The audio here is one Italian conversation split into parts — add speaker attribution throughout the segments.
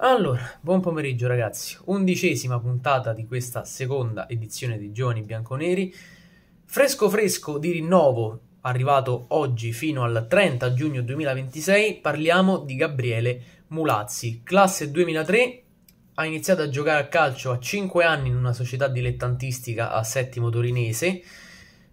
Speaker 1: Allora, buon pomeriggio ragazzi, undicesima puntata di questa seconda edizione di Giovani Bianconeri, fresco fresco di rinnovo arrivato oggi fino al 30 giugno 2026, parliamo di Gabriele Mulazzi, classe 2003, ha iniziato a giocare a calcio a 5 anni in una società dilettantistica a Settimo Torinese,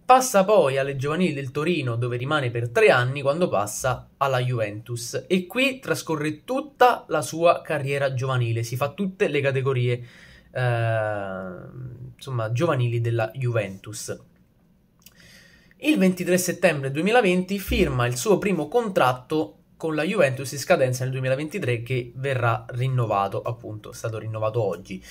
Speaker 1: Passa poi alle giovanili del Torino dove rimane per tre anni quando passa alla Juventus e qui trascorre tutta la sua carriera giovanile, si fa tutte le categorie eh, insomma, giovanili della Juventus. Il 23 settembre 2020 firma il suo primo contratto con la Juventus in scadenza nel 2023 che verrà rinnovato, appunto, è stato rinnovato oggi.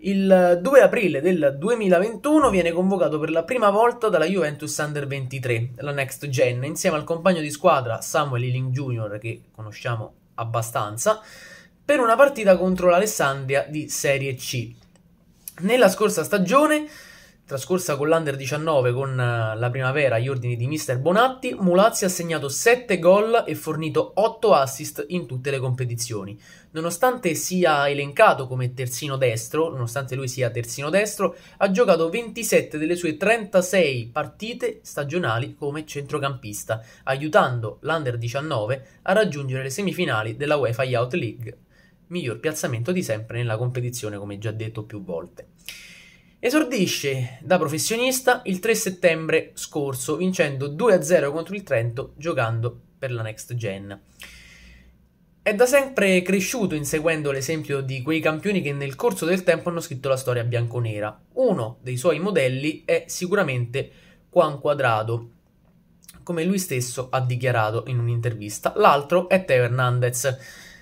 Speaker 1: Il 2 aprile del 2021 viene convocato per la prima volta dalla Juventus Under 23, la next gen, insieme al compagno di squadra Samuel Ealing Jr., che conosciamo abbastanza, per una partita contro l'Alessandria di Serie C. Nella scorsa stagione Trascorsa con l'Under 19 con eh, la primavera agli ordini di Mister Bonatti, Mulazzi ha segnato 7 gol e fornito 8 assist in tutte le competizioni. Nonostante sia elencato come terzino destro, nonostante lui sia terzino destro, ha giocato 27 delle sue 36 partite stagionali come centrocampista, aiutando l'Under 19 a raggiungere le semifinali della UEFA Youth League, miglior piazzamento di sempre nella competizione come già detto più volte. Esordisce da professionista il 3 settembre scorso, vincendo 2-0 contro il Trento giocando per la Next Gen. È da sempre cresciuto inseguendo l'esempio di quei campioni che nel corso del tempo hanno scritto la storia bianconera. Uno dei suoi modelli è sicuramente Juan Quadrado, come lui stesso ha dichiarato in un'intervista. L'altro è Teo Hernandez.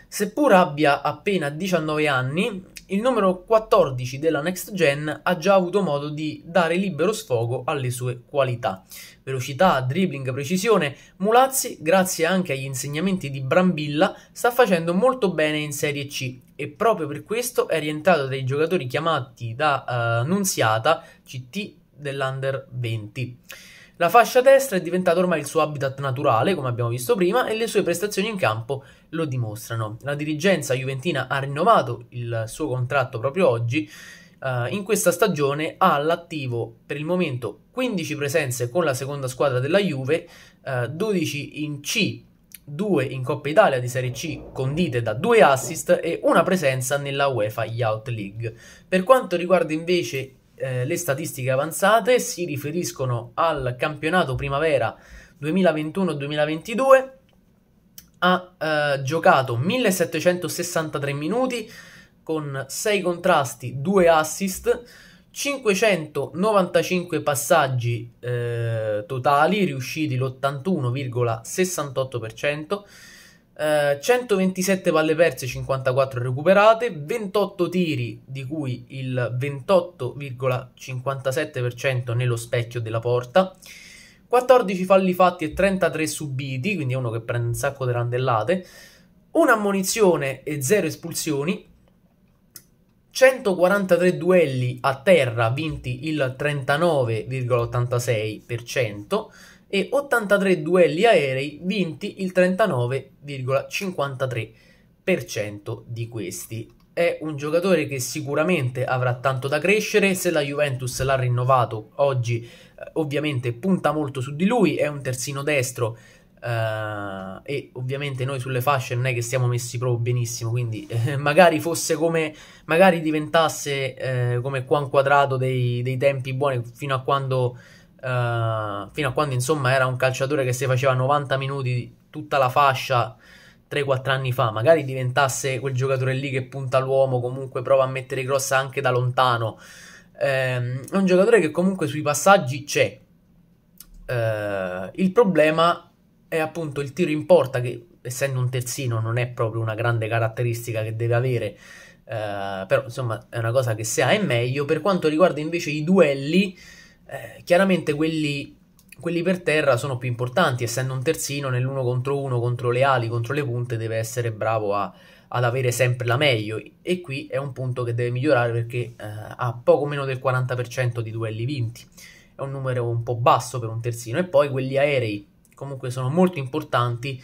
Speaker 1: Seppur abbia appena 19 anni, il numero 14 della next gen ha già avuto modo di dare libero sfogo alle sue qualità. Velocità, dribbling, precisione, Mulazzi, grazie anche agli insegnamenti di Brambilla, sta facendo molto bene in Serie C e proprio per questo è rientrato dai giocatori chiamati da uh, eh, Annunziata, CT dell'Under 20. La fascia destra è diventata ormai il suo habitat naturale, come abbiamo visto prima, e le sue prestazioni in campo lo dimostrano. La dirigenza juventina ha rinnovato il suo contratto proprio oggi. Uh, in questa stagione ha all'attivo per il momento 15 presenze con la seconda squadra della Juve, uh, eh, 12 in C, 2 in Coppa Italia di Serie C condite da 2 assist e una presenza nella UEFA Youth League. Per quanto riguarda invece eh, le statistiche avanzate si riferiscono al campionato primavera 2021-2022. Ha eh, giocato 1763 minuti con 6 contrasti, 2 assist, 595 passaggi eh, totali, riusciti l'81,68%. 127 eh, palle perse, 54 recuperate, 28 tiri, di cui il 28,57% nello specchio della porta, 14 falli fatti e 33 subiti, quindi uno che prende un sacco di randellate, un'ammonizione e 0 espulsioni, 143 duelli a terra vinti il 39,86%, e 83 duelli aerei vinti il 39,53% di questi. È un giocatore che sicuramente avrà tanto da crescere se la Juventus l'ha rinnovato oggi, eh, ovviamente punta molto su di lui, è un terzino destro Uh, e ovviamente noi sulle fasce non è che stiamo messi proprio benissimo, quindi eh, magari fosse come, magari diventasse eh, come qua un quadrato dei, dei, tempi buoni fino a quando eh, fino a quando insomma era un calciatore che si faceva 90 minuti tutta la fascia 3-4 anni fa, magari diventasse quel giocatore lì che punta l'uomo, comunque prova a mettere cross anche da lontano. Um, è un giocatore che comunque sui passaggi c'è. Uh, il problema è appunto il tiro in porta che essendo un terzino non è proprio una grande caratteristica che deve avere. Uh, però insomma è una cosa che se ha è meglio per quanto riguarda invece i duelli eh, chiaramente quelli, quelli, per terra sono più importanti, essendo un terzino nell'uno contro uno, contro le ali, contro le punte, deve essere bravo a, ad avere sempre la meglio e qui è un punto che deve migliorare perché eh, ha poco meno del 40% di duelli vinti, è un numero un po' basso per un terzino e poi quelli aerei comunque sono molto importanti.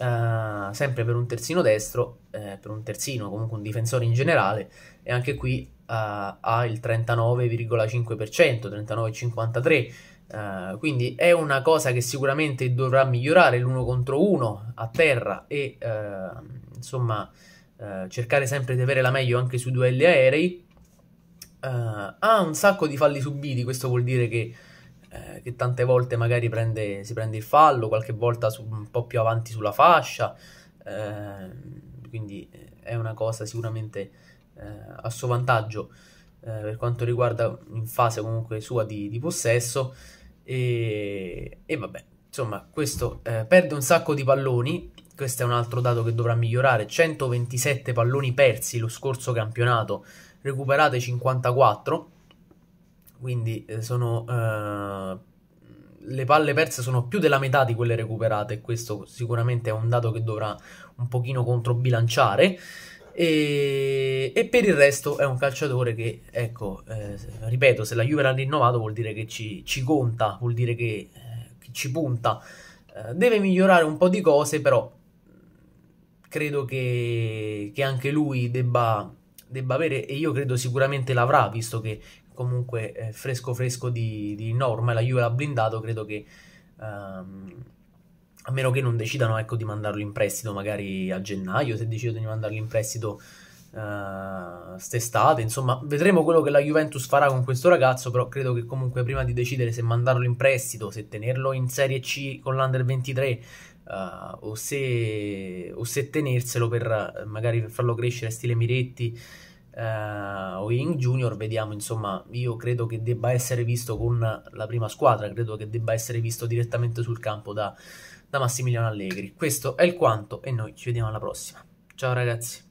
Speaker 1: Eh, sempre per un terzino destro, eh, per un terzino, comunque un difensore in generale, e anche qui eh, ha il 39,5%, 39,53%. Uh, quindi è una cosa che sicuramente dovrà migliorare l'uno contro uno a terra e uh, insomma uh, cercare sempre di avere la meglio anche sui duelli aerei. ha un sacco di falli subiti, questo vuol dire che, che tante volte magari prende, si prende il fallo, qualche volta su, un po' più avanti sulla fascia, quindi è una cosa sicuramente eh, a suo vantaggio eh, per quanto riguarda in fase comunque sua di, di possesso e, e, vabbè insomma questo eh, perde un sacco di palloni questo è un altro dato che dovrà migliorare 127 palloni persi lo scorso campionato recuperate 54 quindi eh, sono eh, le palle perse sono più della metà di quelle recuperate e questo sicuramente è un dato che dovrà un pochino controbilanciare e, e, per il resto è un calciatore che, ecco, eh, ripeto, se la Juve l'ha rinnovato vuol dire che ci, ci conta, vuol dire che, eh, che ci punta. Eh, deve migliorare un po' di cose, però credo che, che anche lui debba, debba, avere, e io credo sicuramente l'avrà, visto che comunque è fresco fresco di, di norma, la Juve l'ha blindato, credo che... Ehm, a meno che non decidano ecco, di mandarlo in prestito magari a gennaio, se decidono di mandarlo in prestito uh, st'estate, insomma vedremo quello che la Juventus farà con questo ragazzo, però credo che comunque prima di decidere se mandarlo in prestito, se tenerlo in Serie C con l'Under 23 uh, eh, o, se, o, se, tenerselo per eh, magari per farlo crescere stile Miretti uh, o Ing Junior, vediamo, insomma, io credo che debba essere visto con la prima squadra, credo che debba essere visto direttamente sul campo da da Massimiliano Allegri. Questo è il quanto e noi ci vediamo alla prossima. Ciao ragazzi.